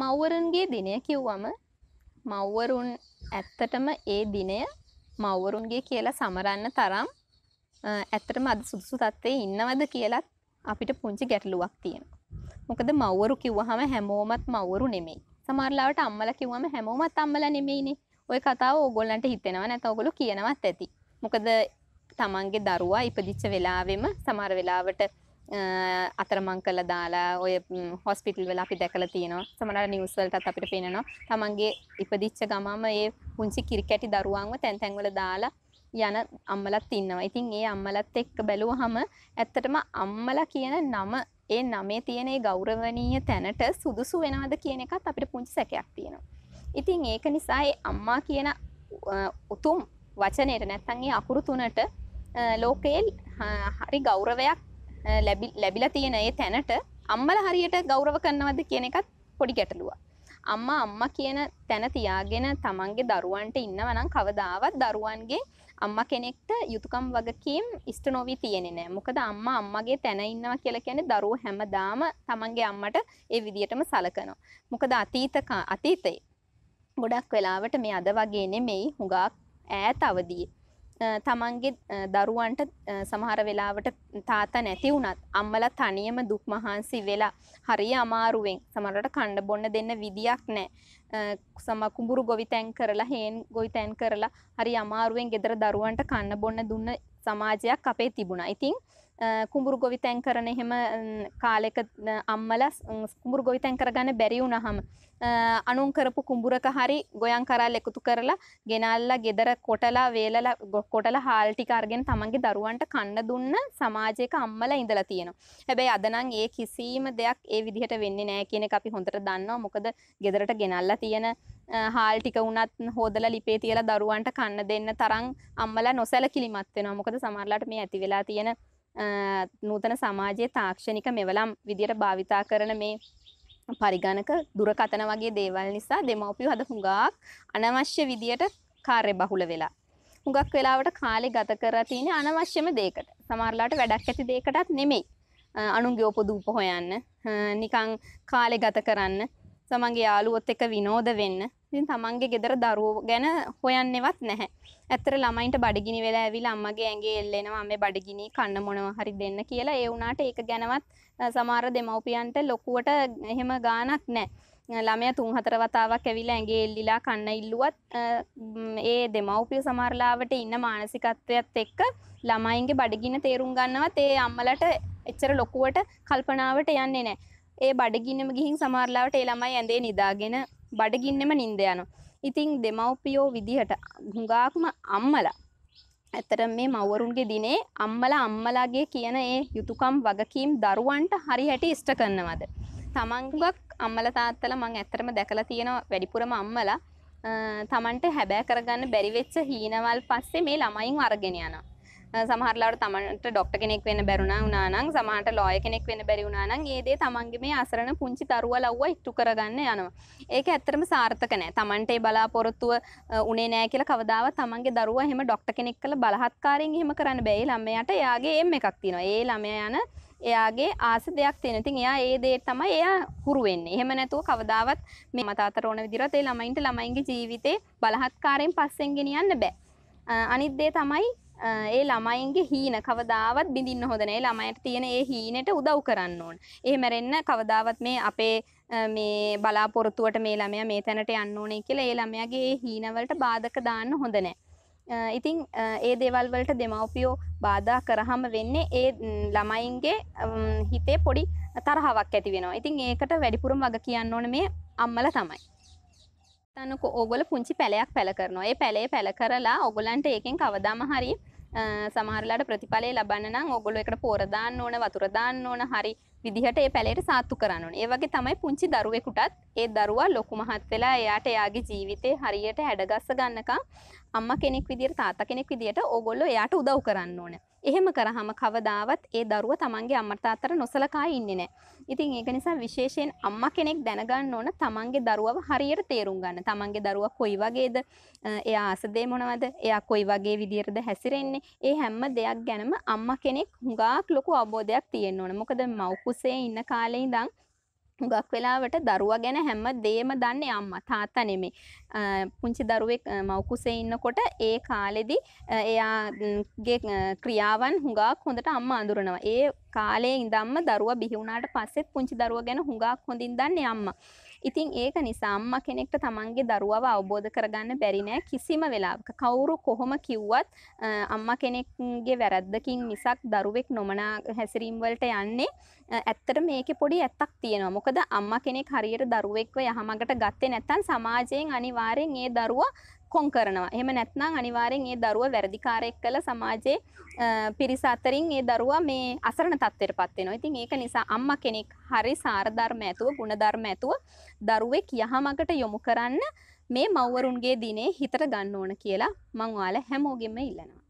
මව්වරුන්ගේ දිනය කිව්වම මව්වරුන් ඇත්තටම ඒ දිනය මව්වරුන්ගේ කියලා සමරන්න තරම් ඇත්තටම අද සුදුසු තත්ත්වයේ ඉන්නවද කියලත් අපිට පුංචි ගැටලුවක් තියෙනවා. මොකද මව්වරු කිව්වහම හැමෝමත් මව්වරු නෙමෙයි. සමහරලාවට අම්මලා කිව්වම හැමෝමත් අම්මලා නෙමෙයිනේ. ওই කතාව ඕගොල්ලන්ට හිතෙනවා නැත්නම් ඕගොල්ලෝ කියනවත් ඇති. මොකද තමන්ගේ දරුවා ඉපදිච්ච වෙලාවෙම සමහර වෙලාවට අතරමං කළ දාලා ඔය හොස්පිටල් වෙලා අපි දැකලා තියෙනවා සමහර නිවුස් වලටත් අපිට පේනවා තමන්ගේ ඉපදිච්ච ගමම ඒ පුංචි කිරිකැටි දරුවන්ව තැන් තැන් වල දාලා යන අම්මලත් ඉන්නවා. ඉතින් ඒ අම්මලත් එක්ක බැලුවහම ඇත්තටම අම්මලා කියන නම ඒ නමේ තියෙන ඒ ගෞරවනීය තැනට සුදුසු වෙනවද කියන එකත් අපිට පුංචි සැකයක් තියෙනවා. ඉතින් ඒක නිසා ඒ අම්මා කියන උතුම් වචනයට නැත්තම් ඒ අකුරු තුනට ලෝකයේ හරි ගෞරවයක් ලැබිලා තියෙන ඒ තැනට අම්මල හරියට ගෞරව කරනවද කියන එකත් පොඩි ගැටලුවක්. අම්මා අම්මා කියන තැන තියාගෙන තමන්ගේ දරුවන්ට ඉන්නවනම් කවදාවත් දරුවන්ගේ අම්මා කෙනෙක්ට යුතුයකම් වගකීම් ඉෂ්ට නොවි තියෙන්නේ නැහැ. මොකද අම්මා අම්මගේ තැන ඉන්නවා කියලා කියන්නේ දරුවෝ හැමදාම තමන්ගේ අම්මට ඒ විදියටම සලකනවා. මොකද අතීත අතීතේ ගොඩක් වෙලාවට මේ අද වගේ නෙමෙයි හුඟක් ඈත අවදියේ තමන්ගේ දරුවන්ට සමහර වෙලාවට තාතා නැති වුණත් අම්මලා තනියම දුක් මහන්සි වෙලා හරි අමාරුවෙන් සමහරට කණ්ඩ බොන්න දෙන්න විදියක් නැහැ. සම කුඹුරු ගොවිතැන් කරලා හේන් ගොවිතැන් කරලා හරි අමාරුවෙන් ගෙදර දරුවන්ට කන්න බොන්න දුන්න සමාජයක් අපේ තිබුණා. ඉතින් කුඹුරු ගොවි තැන් කරන එහෙම කාලෙක අම්මල කුඹුරු ගොවි තැන් කරගන්න බැරි වුණහම අනුන් කරපු කුඹුරක හරි ගොයන් කරල් එකතු කරලා ගෙනල්ලා ගෙදර කොටලා වේලලා කොටලා හාල් ටික අරගෙන තමන්ගේ දරුවන්ට කන්න දුන්න සමාජයක අම්මලා ඉඳලා තියෙනවා. හැබැයි අද නම් ඒ කිසිම දෙයක් ඒ විදිහට වෙන්නේ නැහැ කියන එක අපි හොඳට දන්නවා. මොකද ගෙදරට ගෙනල්ලා තියෙන හාල් ටික වුණත් හෝදලා ලිපේ තියලා දරුවන්ට කන්න දෙන්න තරම් අම්මලා නොසැලකිලිමත් වෙනවා. මොකද සමහරලාට මේ ඇති වෙලා තියෙන නූතන සමාජයේ තාක්ෂණික මෙවලම් විදියට භාවිතා කරන මේ පරිගණක දුරකතන වගේ දේවල් නිසා දෙමව්පියෝ අද හුඟක් අනවශ්‍ය විදියට කාර්ය බහුල වෙලා හුඟක් වෙලාවට කාලේ ගත කරලා තියෙන අනවශ්‍යම දෙයකට සමහරලාට වැඩක් ඇති දෙයකටත් නෙමෙයි අනුන්ගේ උපදූප හොයන්න නිකන් කාලේ ගත කරන්න සමන්ගේ යාළුවොත් එක විනෝද වෙන්න ඉතින් තමන්ගේ ගෙදර දරුවෝ ගැන හොයන්නෙවත් නැහැ. ඇත්තට ළමයින්ට බඩගිනි වෙලා ඇවිල්ලා අම්මගේ ඇඟේ එල්ලෙනවා අම්මේ බඩගිනි කන්න මොනවා හරි දෙන්න කියලා ඒ වුණාට ඒක ගැනවත් සමහර දෙමව්පියන්ට ලොකුවට එහෙම ගාණක් නැහැ. ළමයා තුන් හතර වතාවක් ඇවිල්ලා ඇඟේ එල්ලිලා කන්න ඉල්ලුවත් ඒ දෙමව්පිය සමහරලාවට ඉන්න මානසිකත්වයත් එක්ක ළමයින්ගේ බඩගින තේරුම් ගන්නවත් ඒ අම්මලට එච්චර ලොකුවට කල්පනාවට යන්නේ නැහැ. ඒ බඩගින්නම ගිහින් සමහරලාවට ඒ ළමයි ඇඳේ නිදාගෙන බඩගින්නෙම නිින්ද යනවා. ඉතින් දෙමව්පියෝ විදිහට හුඟාක්ම අම්මලා ඇත්තට මේ මව්වරුන්ගේ දිනේ අම්මලා අම්මලාගේ කියන ඒ යුතුයකම් වගකීම් දරුවන්ට හරි හැටි ඉෂ්ට කරනවද? තමන්ගක් අම්මලා තාත්තලා මම ඇත්තටම දැකලා තියෙනවා වැඩිපුරම අම්මලා තමන්ට හැබෑ කරගන්න බැරි වෙච්ච හීනවල් පස්සේ මේ ළමයින් අරගෙන යනවා. සමහරලාට තමන්ට ඩොක්ට කෙනෙක් වෙන බැරුණා වුණානම් සමහට ලෝය කෙනෙක් වෙන බැරි වුණානම් ඒදේ තමන්ගේ මේ අසරණ පුංචි තරුව ලව්ව ඉට්ටු කරගන්න යනවා. ඒක ඇත්තරම සාර්ථක නෑ. තමන්ට ඒ බලාපොරොත්තුව උනේ නෑ කියලා කවදාව තමන්ගේ දරුවා එහෙම ඩොක්ට කෙනෙක් කළ බලහත්කාරයෙන් එහෙම කරන්න බැයි ළමයාට එයාගේ එම් එකක් තියෙනවා. ඒ ළමයා යන එයාගේ ආස දෙයක් තියෙන ඉතින් එයා ඒ දේ තමයි එයා හුරු වෙන්නේ. එහෙම නැතුව කවදාවත් මේ මත අතර ඕන විදිහට ඒ ළමයින්ට ළමයින්ගේ ජීවිතේ බලහත්කාරයෙන් පස්සෙන් ගෙනියන්න බෑ. අනිත් දේ තමයි ඒ ළමයින්ගේ හීන කවදාවත් බිඳින්න හොඳ නැහැ. ළමයට තියෙන ඒ හීනෙට උදව් කරන්න ඕන. ඒ මැරෙන්න කවදාවත් මේ අපේ මේ බලාපොරොත්තුවට මේ ළමයා මේ තැනට යන්න ඕනේ කියලා ඒ ළමයාගේ ඒ හීන වලට බාධක දාන්න හොඳ නැහැ. ඉතින් ඒ දේවල් වලට දෙමව්පියෝ බාධා කරාම වෙන්නේ ඒ ළමයින්ගේ හිතේ පොඩි තරහාවක් ඇති වෙනවා. ඉතින් ඒකට වැඩිපුරම වග කියන්න ඕනේ මේ අම්මලා තමයි. තනක ඕගොල පුංචි පැලයක් පැල කරනවා. ඒ පැලේ පැල කරලා ඕගොලන්ට ඒකෙන් කවදාම හරි සමහරලාට ප්‍රතිඵලය ලබන්න නම් ඔගොල්ලෝ එකට පොර දාන්න ඕන වතුර දාන්න ඕන හරි විදිහට ඒ පැලේට සාත්තු කරන්න ඕන. ඒ වගේ තමයි පුංචි දරුවෙකුටත් ඒ දරුවා ලොකු මහත් වෙලා එයාට එයාගේ ජීවිතේ හරියට හැඩගස්ස ගන්නකම් අම්මා කෙනෙක් විදියට තාත්තා කෙනෙක් විදියට ඕගොල්ලෝ එයාට උදව් කරන්න ඕනේ. එහෙම කරහම කවදාවත් ඒ දරුව තමන්ගේ අම්මට අතර නොසලකා ඉන්නේ නෑ. ඉතින් ඒක නිසා විශේෂයෙන් අම්මා කෙනෙක් දැනගන්න ඕන තමන්ගේ දරුවව හරියට තේරුම් ගන්න. තමන්ගේ දරුවා කොයි වගේද? එයා අසදේ මොනවද? එයා කොයි වගේ විදියටද හැසිරෙන්නේ? ඒ හැම දෙයක් ගැනම අම්මා කෙනෙක් හුඟක් ලොකු අවබෝධයක් තියෙන්න ඕන. මොකද මව් කුසේ ඉන්න කාලේ ඉඳන් හුඟක් වෙලාවට දරුවා ගැන හැම දේම දන්නේ අම්මා තාත්තා නෙමේ. පුංචි දරුවෙක් මව්කුසේ ඉන්නකොට ඒ කාලෙදි එයාගේ ක්‍රියාවන් හුඟක් හොඳට අම්මා අඳුරනවා. ඒ කාලේ ඉඳන්ම දරුවා බිහි වුණාට පස්සෙත් පුංචි දරුවා ගැන හුඟක් හොඳින් දන්නේ අම්මා. ඉතින් ඒක නිසා අම්මා කෙනෙක්ට තමන්ගේ දරුවව අවබෝධ කරගන්න බැරි නෑ කිසිම වෙලාවක. කවුරු කොහොම කිව්වත් අම්මා කෙනෙක්ගේ වැරද්දකින් මිසක් දරුවෙක් නොමනා හැසිරීම් වලට යන්නේ ඇත්තට මේකේ පොඩි ඇත්තක් තියෙනවා. මොකද අම්මා කෙනෙක් හරියට දරුවෙක්ව යහමඟට ගත්තේ නැත්නම් සමාජයෙන් අනිවාර්යෙන් ඒ දරුවා කොන් කරනවා. එහෙම නැත්නම් අනිවාර්යෙන් ඒ දරුවා වැරදිකාරයෙක් කළ සමාජයේ පිරිස අතරින් ඒ දරුවා මේ අසරණ තත්ත්වයටපත් වෙනවා. ඉතින් ඒක නිසා අම්මා කෙනෙක් හරි සාරධර්ම ඇතුව, ಗುಣධර්ම ඇතුව දරුවෙක් යහමගට යොමු කරන්න මේ මව්වරුන්ගේ දිනේ හිතට ගන්න ඕන කියලා මං ඔයාලා හැමෝගෙම ඉල්ලනවා.